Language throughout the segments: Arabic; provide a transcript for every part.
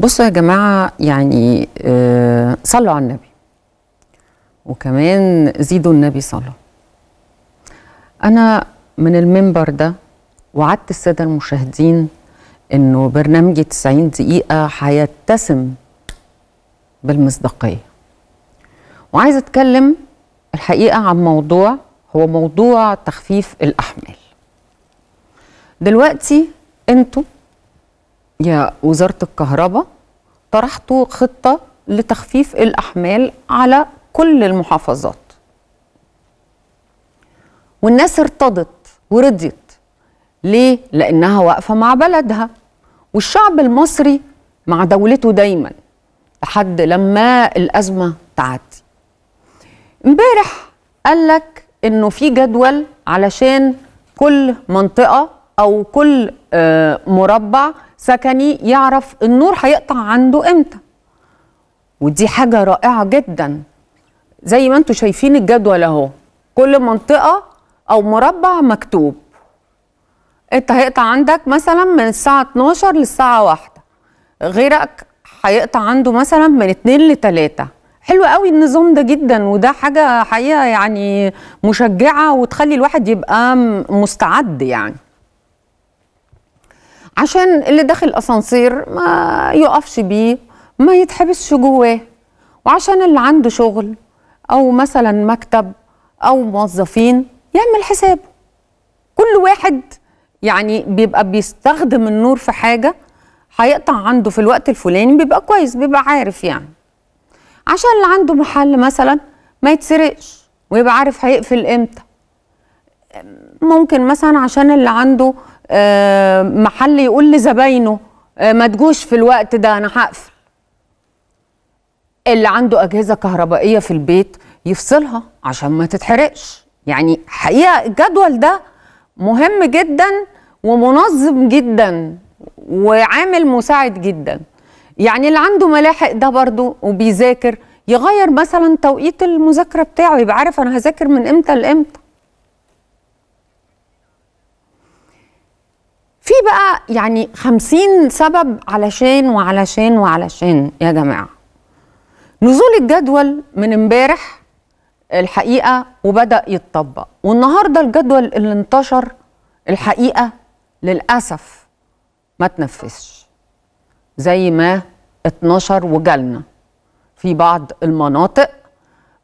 بصوا يا جماعة يعني آه، صلوا على النبي وكمان زيدوا النبي صلاة أنا من المنبر ده وعدت السادة المشاهدين إنه برنامجي 90 دقيقة هيتسم بالمصداقية وعايزة أتكلم الحقيقة عن موضوع هو موضوع تخفيف الأحمال دلوقتي أنتوا يا وزاره الكهرباء طرحتوا خطه لتخفيف الاحمال على كل المحافظات والناس ارتضت ورضيت ليه لانها واقفه مع بلدها والشعب المصري مع دولته دايما لحد لما الازمه تعدي امبارح قال لك انه في جدول علشان كل منطقه او كل آه، مربع سكني يعرف النور هيقطع عنده امتى ودي حاجه رائعه جدا زي ما انتم شايفين الجدول اهو كل منطقه او مربع مكتوب انت هيقطع عندك مثلا من الساعه 12 للساعه 1 غيرك هيقطع عنده مثلا من 2 ل 3 حلو قوي النظام ده جدا وده حاجه حقيقه يعني مشجعه وتخلي الواحد يبقى مستعد يعني عشان اللي داخل الاسانسير ما يقفش بيه ما يتحبسش جواه وعشان اللي عنده شغل او مثلا مكتب او موظفين يعمل حسابه كل واحد يعني بيبقى بيستخدم النور في حاجه هيقطع عنده في الوقت الفلاني بيبقى كويس بيبقى عارف يعني عشان اللي عنده محل مثلا ما يتسرقش ويبقى عارف هيقفل امتى ممكن مثلا عشان اللي عنده آه، محل يقول لزباينه آه، ما تجوش في الوقت ده انا هقفل اللي عنده اجهزه كهربائيه في البيت يفصلها عشان ما تتحرقش يعني حقيقه الجدول ده مهم جدا ومنظم جدا وعامل مساعد جدا يعني اللي عنده ملاحق ده برضه وبيذاكر يغير مثلا توقيت المذاكره بتاعه يبقى عارف انا هذاكر من امتى لامتى في بقى يعني خمسين سبب علشان وعلشان وعلشان يا جماعة نزول الجدول من امبارح الحقيقة وبدأ يتطبق والنهاردة الجدول اللي انتشر الحقيقة للأسف ما تنفسش زي ما اتنشر وجالنا في بعض المناطق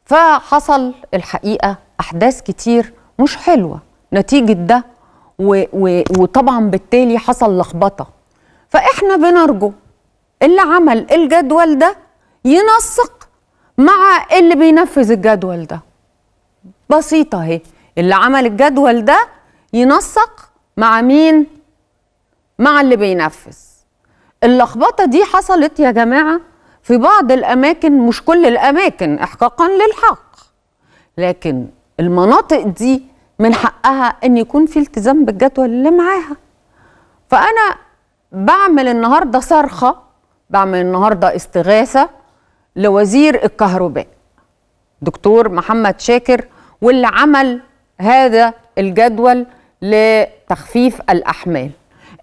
فحصل الحقيقة أحداث كتير مش حلوة نتيجة ده و و وطبعا بالتالي حصل لخبطه فاحنا بنرجو اللي عمل الجدول ده ينسق مع اللي بينفذ الجدول ده بسيطه اهي اللي عمل الجدول ده ينسق مع مين مع اللي بينفذ اللخبطه دي حصلت يا جماعه في بعض الاماكن مش كل الاماكن احقاقا للحق لكن المناطق دي من حقها ان يكون في التزام بالجدول اللي معاها فانا بعمل النهارده صرخه بعمل النهارده استغاثه لوزير الكهرباء دكتور محمد شاكر واللي عمل هذا الجدول لتخفيف الاحمال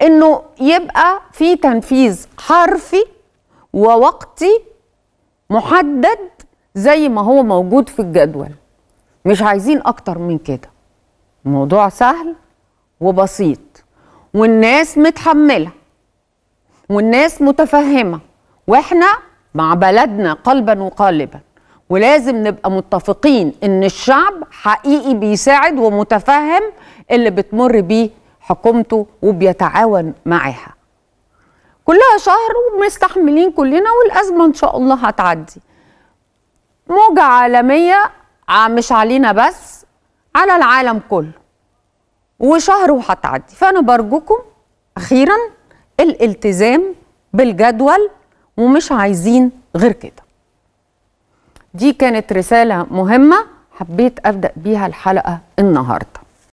انه يبقى في تنفيذ حرفي ووقتي محدد زي ما هو موجود في الجدول مش عايزين اكتر من كده الموضوع سهل وبسيط والناس متحمله والناس متفهمه واحنا مع بلدنا قلبا وقالبا ولازم نبقى متفقين ان الشعب حقيقي بيساعد ومتفهم اللي بتمر بيه حكومته وبيتعاون معاها كلها شهر ومستحملين كلنا والازمه ان شاء الله هتعدي موجه عالميه مش علينا بس على العالم كله وشهر وهتعدي فانا برجوكم اخيرا الالتزام بالجدول ومش عايزين غير كده دي كانت رساله مهمه حبيت ابدا بيها الحلقه النهارده